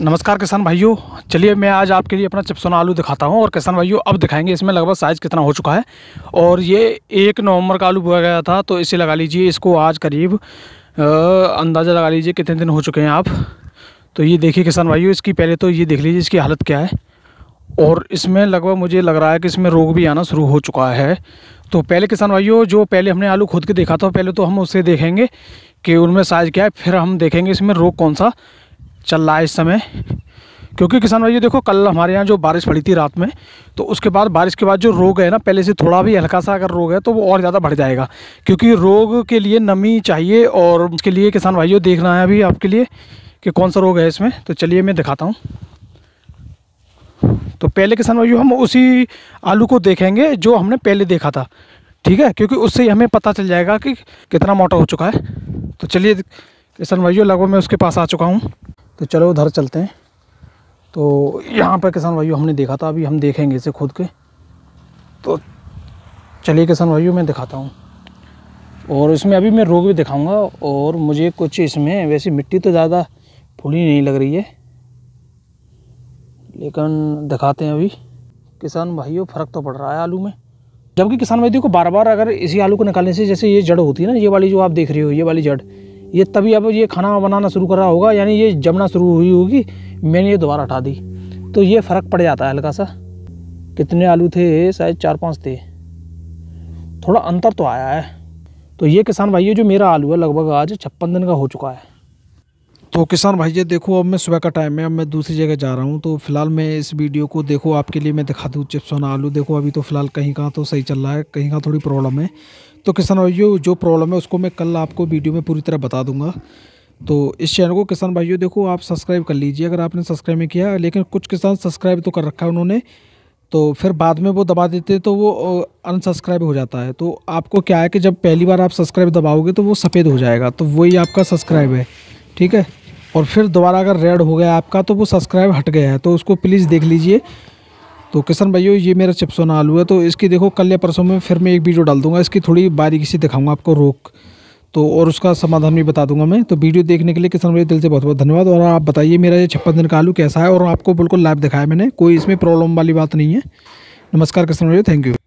नमस्कार किसान भाइयों चलिए मैं आज आपके लिए अपना चिपसोना आलू दिखाता हूं और किसान भाइयों अब दिखाएंगे इसमें लगभग साइज़ कितना हो चुका है और ये एक नवंबर का आलू बोया गया था तो इसे लगा लीजिए इसको आज करीब अंदाज़ा लगा लीजिए कितने दिन हो चुके हैं आप तो ये देखिए किसान भाइयों इसकी पहले तो ये देख लीजिए इसकी हालत क्या है और इसमें लगभग मुझे लग रहा है कि इसमें रोग भी आना शुरू हो चुका है तो पहले किसान भाइयों जो पहले हमने आलू खोद के देखा था पहले तो हम उसे देखेंगे कि उनमें साइज़ क्या है फिर हम देखेंगे इसमें रोग कौन सा चल रहा है इस समय क्योंकि किसान भाई देखो कल हमारे यहाँ जो बारिश पड़ी थी रात में तो उसके बाद बारिश के बाद जो रोग है ना पहले से थोड़ा भी हल्का सा अगर रोग है तो वो और ज़्यादा बढ़ जाएगा क्योंकि रोग के लिए नमी चाहिए और उसके लिए किसान भाइयों देखना है अभी आपके लिए कि कौन सा रोग है इसमें तो चलिए मैं दिखाता हूँ तो पहले किसान भाइयों हम उसी आलू को देखेंगे जो हमने पहले देखा था ठीक है क्योंकि उससे ही हमें पता चल जाएगा कि कितना मोटा हो चुका है तो चलिए किसान भाइयों लगभग मैं उसके पास आ चुका हूँ तो चलो उधर चलते हैं तो यहाँ पर किसान भाइयों हमने देखा था अभी हम देखेंगे इसे खुद के तो चलिए किसान भाइयों मैं दिखाता हूँ और इसमें अभी मैं रोग भी दिखाऊंगा और मुझे कुछ इसमें वैसी मिट्टी तो ज़्यादा फूली नहीं लग रही है लेकिन दिखाते हैं अभी किसान भाइयों फ़र्क तो पड़ रहा है आलू में जबकि किसान भाइयों को बार बार अगर इसी आलू को निकालने से जैसे ये जड़ होती है ना ये वाली जो आप देख रहे हो ये वाली जड़ ये तभी अब ये खाना बनाना शुरू कर रहा होगा यानी ये जमना शुरू हुई होगी मैंने ये दोबारा हटा दी तो ये फ़र्क पड़ जाता है हल्का सा कितने आलू थे शायद चार पाँच थे थोड़ा अंतर तो आया है तो ये किसान भाई जो मेरा आलू है लगभग आज छप्पन दिन का हो चुका है तो किसान भाई देखो अब मैं सुबह का टाइम है अब मैं दूसरी जगह जा रहा हूँ तो फिलहाल मैं इस वीडियो को देखो आपके लिए मैं दिखा दूँ चिप्स और आलू देखो अभी तो फिलहाल कहीं कहाँ तो सही चल रहा है कहीं कहाँ थोड़ी प्रॉब्लम है तो किसान भाइयों जो प्रॉब्लम है उसको मैं कल आपको वीडियो में पूरी तरह बता दूंगा तो इस चैनल को किसान भाइयों देखो आप सब्सक्राइब कर लीजिए अगर आपने सब्सक्राइब नहीं किया लेकिन कुछ किसान सब्सक्राइब तो कर रखा है उन्होंने तो फिर बाद में वो दबा देते हैं तो वो अनसब्सक्राइब हो जाता है तो आपको क्या है कि जब पहली बार आप सब्सक्राइब दबाओगे तो वो सफ़ेद हो जाएगा तो वही आपका सब्सक्राइब है ठीक है और फिर दोबारा अगर रेड हो गया आपका तो वो सब्सक्राइब हट गया है तो उसको प्लीज़ देख लीजिए तो किशन भाइयों ये मेरा चिप्सोना आलू है तो इसकी देखो कल या परसों में फिर मैं एक वीडियो डाल दूंगा इसकी थोड़ी बारीकी से दिखाऊंगा आपको रोक तो और उसका समाधान भी बता दूंगा मैं तो वीडियो देखने के लिए किसान भाई दिल से बहुत बहुत धन्यवाद और आप बताइए मेरा ये छप्पन दिन का आलू कैसा है और आपको बिल्कुल लाइव दिखाया मैंने कोई इसमें प्रॉब्लम वाली बात नहीं है नमस्कार किसान भाई थैंक यू